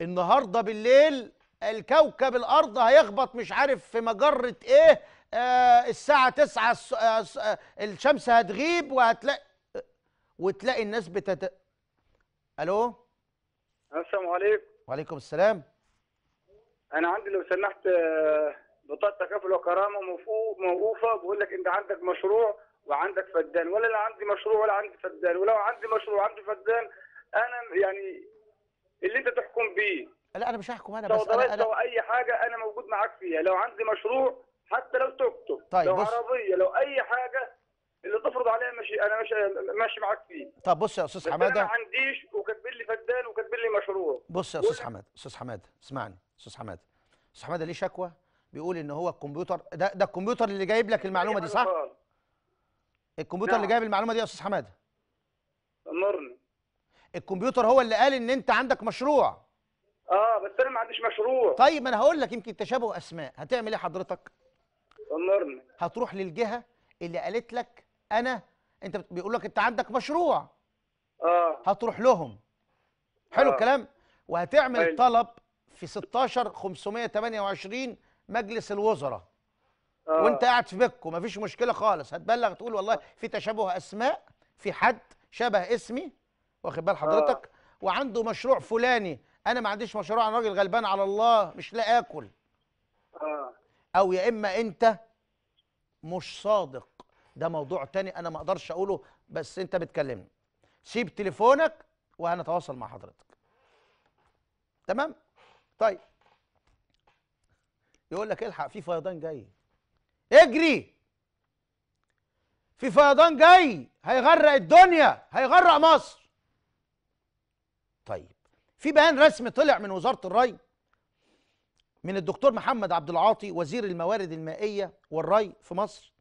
النهارده بالليل الكوكب الارض هيخبط مش عارف في مجره ايه آه الساعه 9 آه،, آه الشمس هتغيب وهتلاقي وتلاقي الناس بتت الو السلام عليكم وعليكم السلام انا عندي لو سمحت آه بطاقه تكافل وكرامه موقوفه بيقول لك انت عندك مشروع وعندك فدان ولا انا عندي مشروع ولا عندي فدان ولو عندي مشروع وعندي فدان انا يعني اللي انت تحكم بيه لا انا مش هحكم انا بس انا لو اي حاجه انا موجود معاك فيها لو عندي مشروع حتى لو تكتب طيب لو بص... عربيه لو اي حاجه اللي تفرض عليها ماشي انا ماشي ماشي معاك فيه طب بص يا استاذ حماده انا ما عنديش وكاتبين لي فدان وكاتبين لي مشروع بص يا استاذ حماده استاذ حماده اسمعني استاذ حماده استاذ حماده ليه شكوى بيقول ان هو الكمبيوتر ده ده الكمبيوتر اللي جايب لك المعلومه دي صح؟ أيوة الكمبيوتر نعم. اللي جايب المعلومه دي يا استاذ حماده امرني الكمبيوتر هو اللي قال ان انت عندك مشروع اه بس انا ما عنديش مشروع طيب ما انا هقول لك يمكن تشابه اسماء هتعمل ايه حضرتك؟ امرني هتروح للجهه اللي قالت لك انا انت بيقول لك انت عندك مشروع اه هتروح لهم حلو آه. الكلام وهتعمل حلو. طلب في 16 528 مجلس الوزراء آه. وانت قاعد في بيتكم مفيش مشكله خالص هتبلغ تقول والله آه. في تشابه اسماء في حد شبه اسمي واخد بال حضرتك آه. وعنده مشروع فلاني انا ما عنديش مشروع انا راجل غلبان على الله مش لا اكل آه. او يا اما انت مش صادق ده موضوع تاني انا ما اقدرش اقوله بس انت بتكلمني سيب تليفونك وهنتواصل مع حضرتك تمام طيب يقول لك الحق في فيضان جاي اجري في فيضان جاي هيغرق الدنيا هيغرق مصر طيب في بيان رسمي طلع من وزاره الري من الدكتور محمد عبد العاطي وزير الموارد المائيه والري في مصر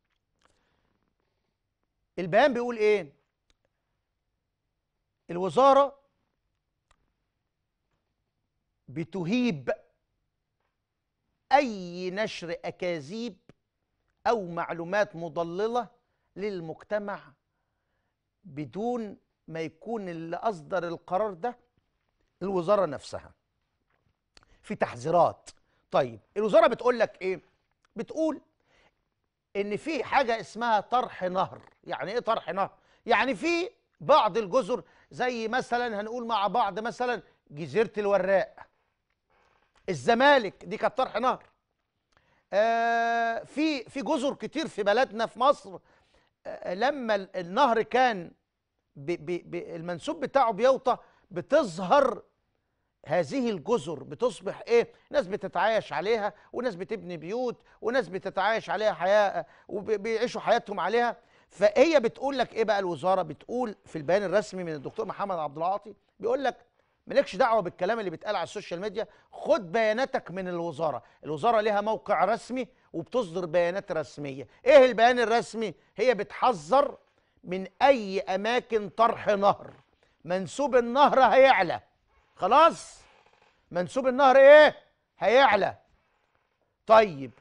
البيان بيقول ايه الوزاره بتهيب أي نشر أكاذيب أو معلومات مضللة للمجتمع بدون ما يكون اللي أصدر القرار ده الوزارة نفسها في تحذيرات طيب الوزارة بتقول لك إيه؟ بتقول إن في حاجة اسمها طرح نهر يعني إيه طرح نهر؟ يعني في بعض الجزر زي مثلا هنقول مع بعض مثلا جزيرة الوراق الزمالك دي كانت طرح نهر آه في في جزر كتير في بلدنا في مصر آه لما النهر كان بي بي بي المنسوب بتاعه بيوطى بتظهر هذه الجزر بتصبح ايه ناس بتتعايش عليها وناس بتبني بيوت وناس بتتعايش عليها حياه وبيعيشوا حياتهم عليها فهي بتقول لك ايه بقى الوزاره بتقول في البيان الرسمي من الدكتور محمد عبد العاطي بيقول لك مالكش دعوه بالكلام اللي بيتقال على السوشيال ميديا خد بياناتك من الوزاره الوزاره ليها موقع رسمي وبتصدر بيانات رسميه ايه البيان الرسمي هي بتحذر من اي اماكن طرح نهر منسوب النهر هيعلى خلاص منسوب النهر ايه هيعلى طيب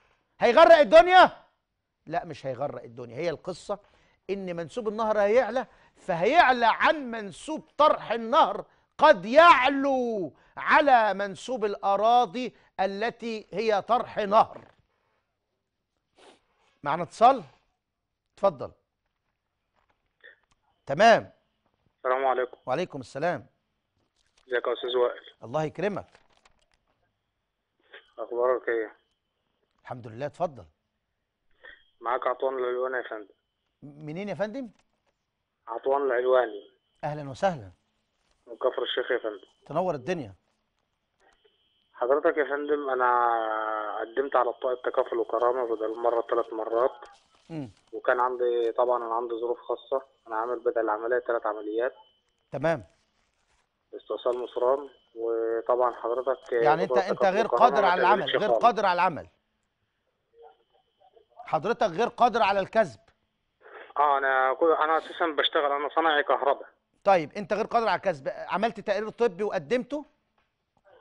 هيغرق الدنيا لا مش هيغرق الدنيا هي القصه ان منسوب النهر هيعلى فهيعلى عن منسوب طرح النهر قد يعلو على منسوب الأراضي التي هي طرح نهر معنا اتصال اتفضل تمام السلام عليكم وعليكم السلام ازيك يا استاذ وائل الله يكرمك اخبارك ايه الحمد لله اتفضل معاك عطوان العلواني يا فندم منين يا فندم عطوان العلواني اهلا وسهلا وكفر الشيخ يا فندم تنور الدنيا حضرتك يا فندم انا قدمت على بطاقه تكافل وكرامه بدل مره ثلاث مرات مم. وكان عندي طبعا انا عندي ظروف خاصه انا عامل بدل العمليه ثلاث عمليات تمام استئصال مصران وطبعا حضرتك يعني انت انت غير قادر على العمل غير قادر على العمل حضرتك غير قادر على الكذب اه انا انا اساسا بشتغل انا صناعي كهرباء طيب انت غير قادر على الكسب عملت تقرير طبي وقدمته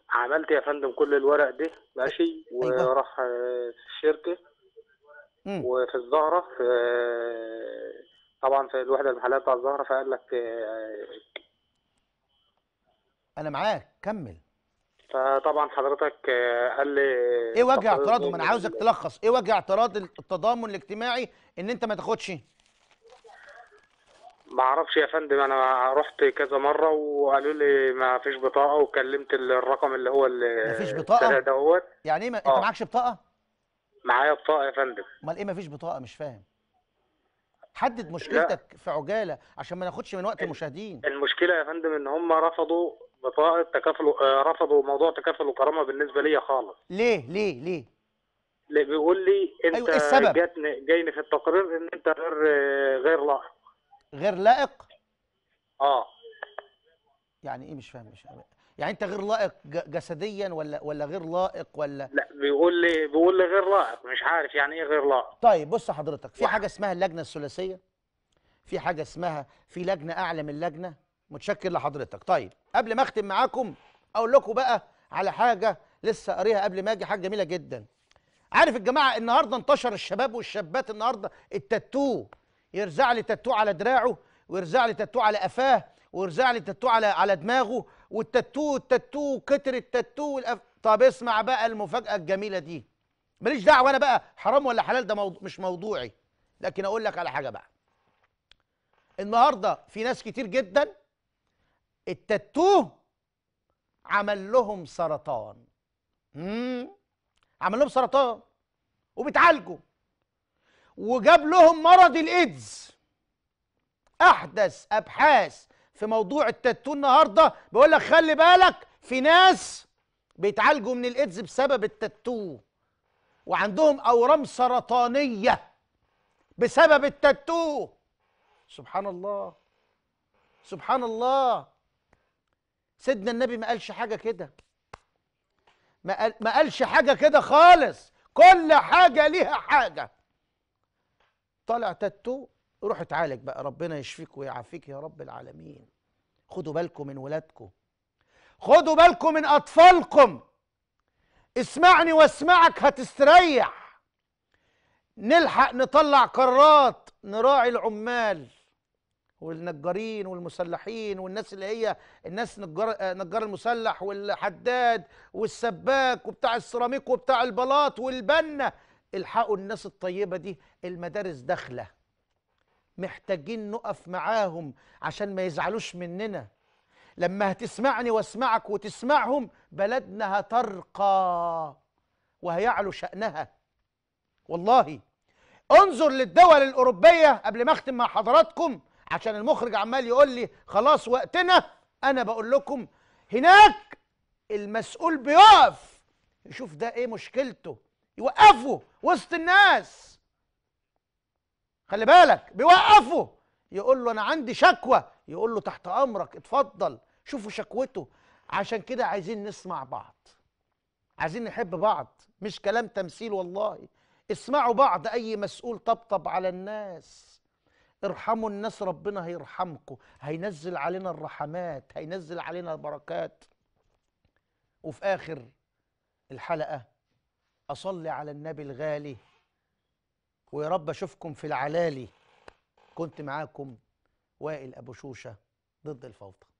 عملت يا فندم كل الورق ده ماشي أيوة. وراح آه، في الشركه مم. وفي الزهره في آه، طبعا في الوحده المحليه بتاع الزهره فقال لك آه، انا معاك كمل فطبعا حضرتك قال لي ايه وجه اعتراضه ما انا طيب، عاوزك تلخص ايه وجه اعتراض التضامن الاجتماعي ان انت ما تاخدش ما اعرفش يا فندم انا رحت كذا مره وقالوا لي ما فيش بطاقه وكلمت الرقم اللي هو اللي ما فيش بطاقه دوت يعني ايه ما... انت آه. معكش بطاقه معايا بطاقه يا فندم امال ايه ما فيش بطاقه مش فاهم حدد مشكلتك لا. في عجاله عشان ما ناخدش من وقت المشاهدين المشكله يا فندم ان هم رفضوا بطاقه تكافل آه، رفضوا موضوع تكافل وكرامه بالنسبه ليا خالص ليه ليه ليه اللي بيقول لي أيوة، انت أيوة السبب؟ جاتني جايني في التقرير ان انت غير آه، غير لائق غير لائق اه يعني ايه مش فاهم مش فاهم يعني انت غير لائق جسديا ولا ولا غير لائق ولا لا بيقول لي بيقول لي غير لائق مش عارف يعني ايه غير لائق طيب بص حضرتك في حاجه اسمها اللجنه الثلاثيه في حاجه اسمها في لجنه اعلى من لجنه متشكر لحضرتك طيب قبل ما اختم معاكم اقول لكم بقى على حاجه لسه قاريها قبل ما اجي حاجه جميله جدا عارف الجماعه النهارده انتشر الشباب والشابات النهارده التاتو يرزع لي تاتو على دراعه ويرزع لي تاتو على قفاه ويرزع لي تاتو على على دماغه والتاتو التاتو كتر التاتو والأف... طب اسمع بقى المفاجاه الجميله دي ماليش دعوه انا بقى حرام ولا حلال ده موضوع مش موضوعي لكن اقول لك على حاجه بقى النهارده في ناس كتير جدا التاتو عمل لهم سرطان امم عمل لهم سرطان وبيتعالجوا وجاب لهم مرض الايدز احدث ابحاث في موضوع التاتو النهارده بيقول لك خلي بالك في ناس بيتعالجوا من الايدز بسبب التاتو وعندهم اورام سرطانيه بسبب التاتو سبحان الله سبحان الله سيدنا النبي ما قالش حاجه كده ما, ما قالش حاجه كده خالص كل حاجه ليها حاجه طالع تاتو روح اتعالج بقى ربنا يشفيك ويعافيك يا رب العالمين خدوا بالكم من ولادكم خدوا بالكم من اطفالكم اسمعني واسمعك هتستريح نلحق نطلع قرارات نراعي العمال والنجارين والمسلحين والناس اللي هي الناس نجار نجار المسلح والحداد والسباك وبتاع السيراميك وبتاع البلاط والبنه الحقوا الناس الطيبة دي المدارس داخلة محتاجين نقف معاهم عشان ما يزعلوش مننا لما هتسمعني واسمعك وتسمعهم بلدنا هترقى وهيعلو شأنها والله انظر للدول الأوروبية قبل ما أختم مع حضراتكم عشان المخرج عمال يقول لي خلاص وقتنا أنا بقول لكم هناك المسؤول بيقف يشوف ده إيه مشكلته يوقفوا وسط الناس خلي بالك بيوقفوا يقول له انا عندي شكوى يقول له تحت امرك اتفضل شوفوا شكوته عشان كده عايزين نسمع بعض عايزين نحب بعض مش كلام تمثيل والله اسمعوا بعض اي مسؤول طبطب على الناس ارحموا الناس ربنا هيرحمكم هينزل علينا الرحمات هينزل علينا البركات وفي اخر الحلقه أصلي على النبي الغالي ويا رب أشوفكم في العلالي كنت معاكم وائل أبو شوشة ضد الفوضى